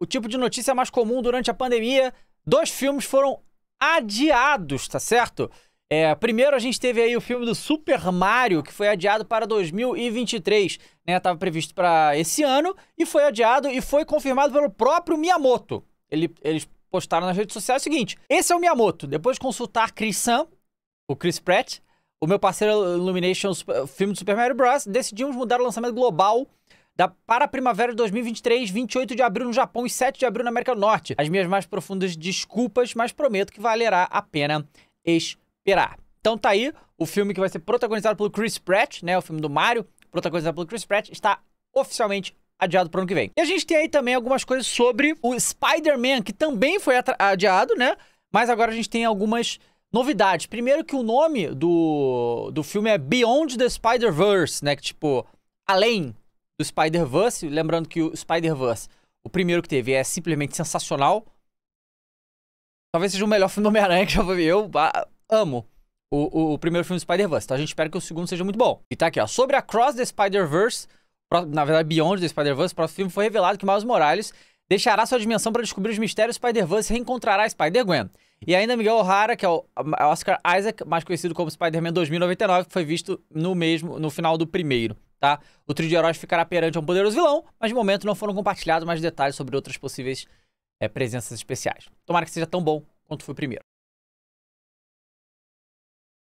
o tipo de notícia mais comum durante a pandemia, dois filmes foram adiados, tá certo? É, primeiro a gente teve aí o filme do Super Mario, que foi adiado para 2023, né? Tava previsto para esse ano e foi adiado e foi confirmado pelo próprio Miyamoto. Ele, eles postaram nas redes sociais o seguinte: esse é o Miyamoto. Depois de consultar Chris Sam, o Chris Pratt, o meu parceiro Illumination, o filme do Super Mario Bros., decidimos mudar o lançamento global da, para a primavera de 2023, 28 de abril no Japão e 7 de abril na América do Norte. As minhas mais profundas desculpas, mas prometo que valerá a pena esperar. Então tá aí o filme que vai ser protagonizado pelo Chris Pratt, né? O filme do Mario, protagonizado pelo Chris Pratt, está oficialmente adiado para o ano que vem. E a gente tem aí também algumas coisas sobre o Spider-Man, que também foi adiado, né? Mas agora a gente tem algumas novidades. Primeiro que o nome do, do filme é Beyond the Spider-Verse, né? Que tipo, além do Spider-Verse. Lembrando que o Spider-Verse, o primeiro que teve, é simplesmente sensacional. Talvez seja o melhor filme do Homem-Aranha que já vi. Eu amo o, o, o primeiro filme do Spider-Verse. Então a gente espera que o segundo seja muito bom. E tá aqui, ó. Sobre a Cross the Spider-Verse, na verdade, Beyond the Spider-Verse, o próximo filme foi revelado que Miles Morales deixará sua dimensão para descobrir os mistérios do Spider-Verse e reencontrará Spider-Gwen. E ainda Miguel O'Hara, que é o Oscar Isaac, mais conhecido como Spider-Man 2099, que foi visto no mesmo no final do primeiro tá? O trio de heróis ficará perante um poderoso vilão, mas de momento não foram compartilhados mais detalhes sobre outras possíveis é, presenças especiais. Tomara que seja tão bom quanto foi o primeiro.